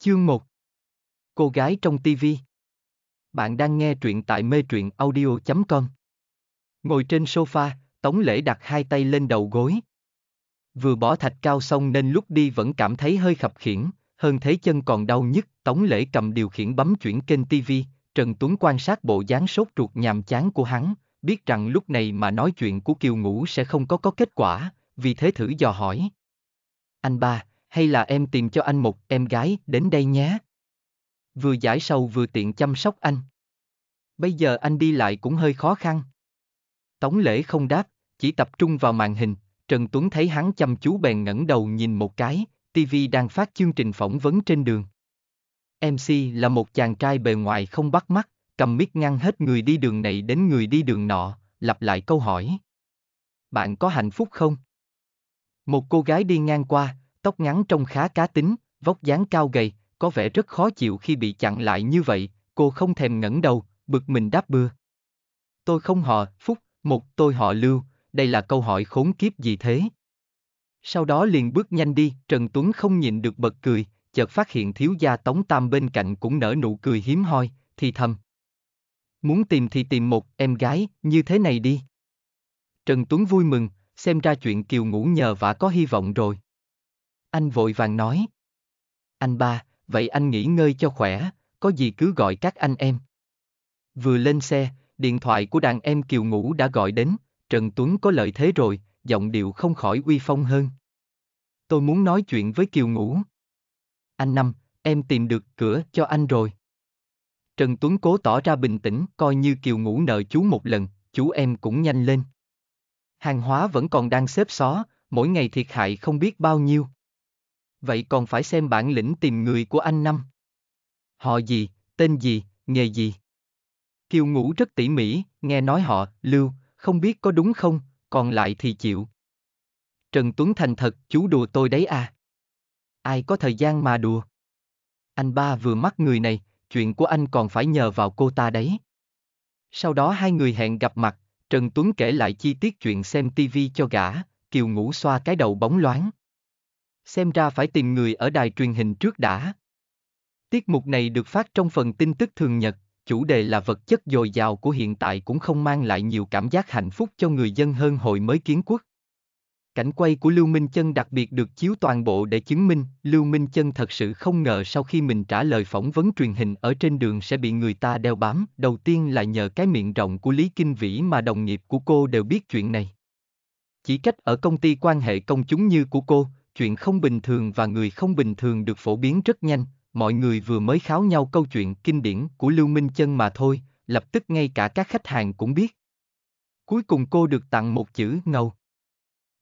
Chương 1 Cô gái trong TV Bạn đang nghe truyện tại mê truyện audio.com Ngồi trên sofa, Tống Lễ đặt hai tay lên đầu gối. Vừa bỏ thạch cao xong nên lúc đi vẫn cảm thấy hơi khập khiển, hơn thế chân còn đau nhức. Tống Lễ cầm điều khiển bấm chuyển kênh TV, Trần Tuấn quan sát bộ dáng sốt ruột nhàm chán của hắn, biết rằng lúc này mà nói chuyện của Kiều Ngũ sẽ không có có kết quả, vì thế thử dò hỏi. Anh ba, hay là em tìm cho anh một em gái đến đây nhé. Vừa giải sầu vừa tiện chăm sóc anh. Bây giờ anh đi lại cũng hơi khó khăn. Tống lễ không đáp, chỉ tập trung vào màn hình, Trần Tuấn thấy hắn chăm chú bèn ngẩng đầu nhìn một cái, TV đang phát chương trình phỏng vấn trên đường. MC là một chàng trai bề ngoài không bắt mắt, cầm mic ngăn hết người đi đường này đến người đi đường nọ, lặp lại câu hỏi. Bạn có hạnh phúc không? Một cô gái đi ngang qua, tóc ngắn trông khá cá tính, vóc dáng cao gầy, có vẻ rất khó chịu khi bị chặn lại như vậy, cô không thèm ngẩng đầu, bực mình đáp bừa. Tôi không họ Phúc, một tôi họ Lưu, đây là câu hỏi khốn kiếp gì thế? Sau đó liền bước nhanh đi, Trần Tuấn không nhìn được bật cười, chợt phát hiện thiếu gia Tống Tam bên cạnh cũng nở nụ cười hiếm hoi, thì thầm. Muốn tìm thì tìm một em gái, như thế này đi. Trần Tuấn vui mừng, xem ra chuyện Kiều ngủ nhờ vả có hy vọng rồi. Anh vội vàng nói. Anh ba, vậy anh nghỉ ngơi cho khỏe, có gì cứ gọi các anh em. Vừa lên xe, điện thoại của đàn em Kiều Ngũ đã gọi đến, Trần Tuấn có lợi thế rồi, giọng điệu không khỏi uy phong hơn. Tôi muốn nói chuyện với Kiều Ngũ. Anh Năm, em tìm được cửa cho anh rồi. Trần Tuấn cố tỏ ra bình tĩnh, coi như Kiều Ngũ nợ chú một lần, chú em cũng nhanh lên. Hàng hóa vẫn còn đang xếp xó, mỗi ngày thiệt hại không biết bao nhiêu vậy còn phải xem bản lĩnh tìm người của anh năm. Họ gì, tên gì, nghề gì? Kiều ngủ rất tỉ mỉ, nghe nói họ, lưu, không biết có đúng không, còn lại thì chịu. Trần Tuấn Thành thật, chú đùa tôi đấy à. Ai có thời gian mà đùa. Anh ba vừa mắc người này, chuyện của anh còn phải nhờ vào cô ta đấy. Sau đó hai người hẹn gặp mặt, Trần Tuấn kể lại chi tiết chuyện xem tivi cho gã, Kiều ngủ xoa cái đầu bóng loáng. Xem ra phải tìm người ở đài truyền hình trước đã. Tiết mục này được phát trong phần tin tức thường nhật, chủ đề là vật chất dồi dào của hiện tại cũng không mang lại nhiều cảm giác hạnh phúc cho người dân hơn hội mới kiến quốc. Cảnh quay của Lưu Minh Chân đặc biệt được chiếu toàn bộ để chứng minh, Lưu Minh Chân thật sự không ngờ sau khi mình trả lời phỏng vấn truyền hình ở trên đường sẽ bị người ta đeo bám, đầu tiên là nhờ cái miệng rộng của Lý Kinh Vĩ mà đồng nghiệp của cô đều biết chuyện này. Chỉ cách ở công ty quan hệ công chúng như của cô, chuyện không bình thường và người không bình thường được phổ biến rất nhanh, mọi người vừa mới kháo nhau câu chuyện kinh điển của Lưu Minh Chân mà thôi, lập tức ngay cả các khách hàng cũng biết. Cuối cùng cô được tặng một chữ ngầu.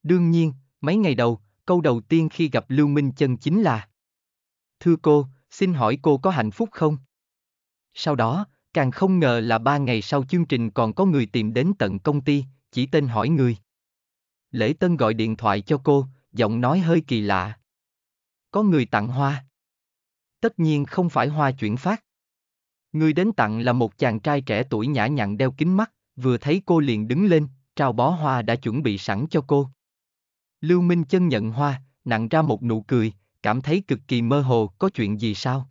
Đương nhiên, mấy ngày đầu, câu đầu tiên khi gặp Lưu Minh Chân chính là Thưa cô, xin hỏi cô có hạnh phúc không? Sau đó, càng không ngờ là ba ngày sau chương trình còn có người tìm đến tận công ty, chỉ tên hỏi người. Lễ Tân gọi điện thoại cho cô, giọng nói hơi kỳ lạ. Có người tặng hoa. Tất nhiên không phải hoa chuyển phát. Người đến tặng là một chàng trai trẻ tuổi nhã nhặn đeo kính mắt, vừa thấy cô liền đứng lên, trao bó hoa đã chuẩn bị sẵn cho cô. Lưu Minh chân nhận hoa, nặng ra một nụ cười, cảm thấy cực kỳ mơ hồ có chuyện gì sao?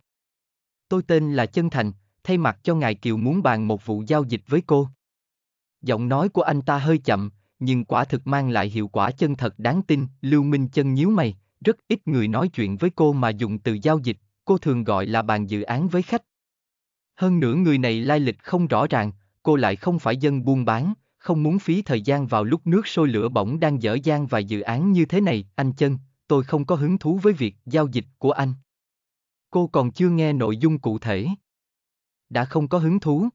Tôi tên là Chân Thành, thay mặt cho ngài Kiều muốn bàn một vụ giao dịch với cô. Giọng nói của anh ta hơi chậm, nhưng quả thực mang lại hiệu quả chân thật đáng tin. Lưu Minh Chân nhíu mày, rất ít người nói chuyện với cô mà dùng từ giao dịch, cô thường gọi là bàn dự án với khách. Hơn nữa người này lai lịch không rõ ràng, cô lại không phải dân buôn bán, không muốn phí thời gian vào lúc nước sôi lửa bỏng đang dở dang vài dự án như thế này. Anh Chân, tôi không có hứng thú với việc giao dịch của anh. Cô còn chưa nghe nội dung cụ thể. Đã không có hứng thú.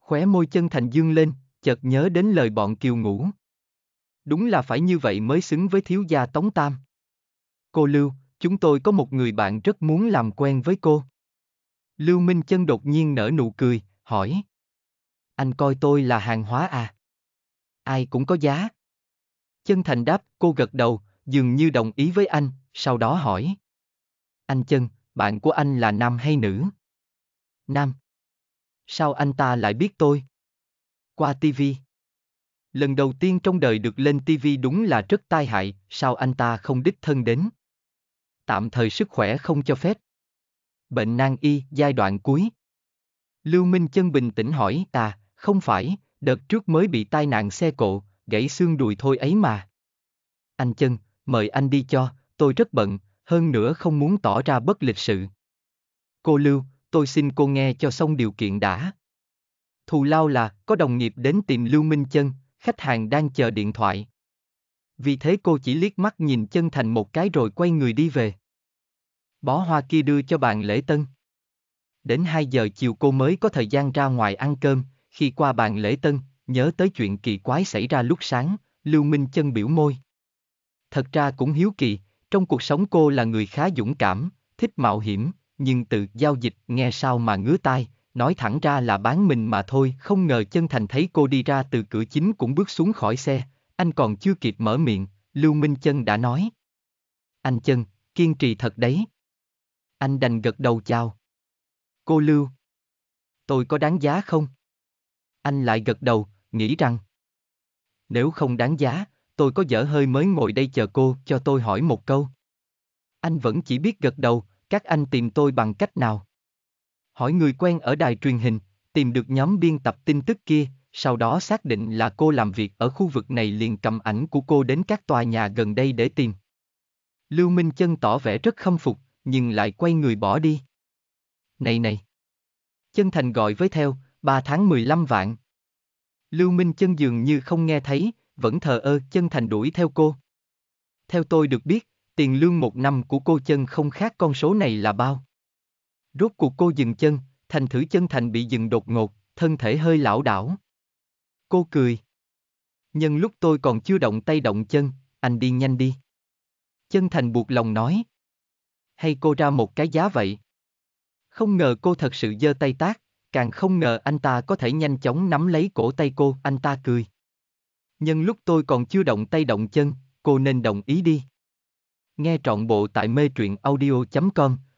Khóe môi chân thành dương lên, chợt nhớ đến lời bọn kiều ngủ. Đúng là phải như vậy mới xứng với thiếu gia Tống Tam. Cô Lưu, chúng tôi có một người bạn rất muốn làm quen với cô. Lưu Minh Chân đột nhiên nở nụ cười, hỏi. Anh coi tôi là hàng hóa à? Ai cũng có giá. Chân thành đáp, cô gật đầu, dường như đồng ý với anh, sau đó hỏi. Anh Chân, bạn của anh là nam hay nữ? Nam. Sao anh ta lại biết tôi? qua TV. Lần đầu tiên trong đời được lên TV đúng là rất tai hại, sao anh ta không đích thân đến? Tạm thời sức khỏe không cho phép. Bệnh nan y giai đoạn cuối. Lưu Minh Chân bình tĩnh hỏi ta, à, không phải, đợt trước mới bị tai nạn xe cộ, gãy xương đùi thôi ấy mà. Anh Chân, mời anh đi cho, tôi rất bận, hơn nữa không muốn tỏ ra bất lịch sự. Cô Lưu, tôi xin cô nghe cho xong điều kiện đã. Thù lao là, có đồng nghiệp đến tìm Lưu Minh Chân, khách hàng đang chờ điện thoại. Vì thế cô chỉ liếc mắt nhìn chân thành một cái rồi quay người đi về. Bó hoa kia đưa cho bạn lễ tân. Đến 2 giờ chiều cô mới có thời gian ra ngoài ăn cơm, khi qua bàn lễ tân, nhớ tới chuyện kỳ quái xảy ra lúc sáng, Lưu Minh Chân biểu môi. Thật ra cũng hiếu kỳ, trong cuộc sống cô là người khá dũng cảm, thích mạo hiểm, nhưng tự giao dịch nghe sao mà ngứa tai, nói thẳng ra là bán mình mà thôi. Không ngờ chân thành thấy cô đi ra từ cửa chính cũng bước xuống khỏi xe, anh còn chưa kịp mở miệng, Lưu Minh Chân đã nói. Anh Chân, kiên trì thật đấy. Anh đành gật đầu chào. Cô Lưu. Tôi có đáng giá không? Anh lại gật đầu, nghĩ rằng. Nếu không đáng giá, tôi có dở hơi mới ngồi đây chờ cô cho tôi hỏi một câu. Anh vẫn chỉ biết gật đầu, các anh tìm tôi bằng cách nào? hỏi người quen ở đài truyền hình, tìm được nhóm biên tập tin tức kia, sau đó xác định là cô làm việc ở khu vực này liền cầm ảnh của cô đến các tòa nhà gần đây để tìm. Lưu Minh Chân tỏ vẻ rất khâm phục, nhưng lại quay người bỏ đi. Này này! Chân Thành gọi với theo, 3 tháng 15 vạn. Lưu Minh Chân dường như không nghe thấy, vẫn thờ ơ Chân Thành đuổi theo cô. Theo tôi được biết, tiền lương một năm của cô Chân không khác con số này là bao. Rốt cuộc cô dừng chân, thành thử chân thành bị dừng đột ngột, thân thể hơi lảo đảo. Cô cười. Nhân lúc tôi còn chưa động tay động chân, anh đi nhanh đi. Chân thành buộc lòng nói. Hay cô ra một cái giá vậy? Không ngờ cô thật sự giơ tay tác, càng không ngờ anh ta có thể nhanh chóng nắm lấy cổ tay cô, anh ta cười. Nhân lúc tôi còn chưa động tay động chân, cô nên đồng ý đi. Nghe trọn bộ tại mê truyện audio.com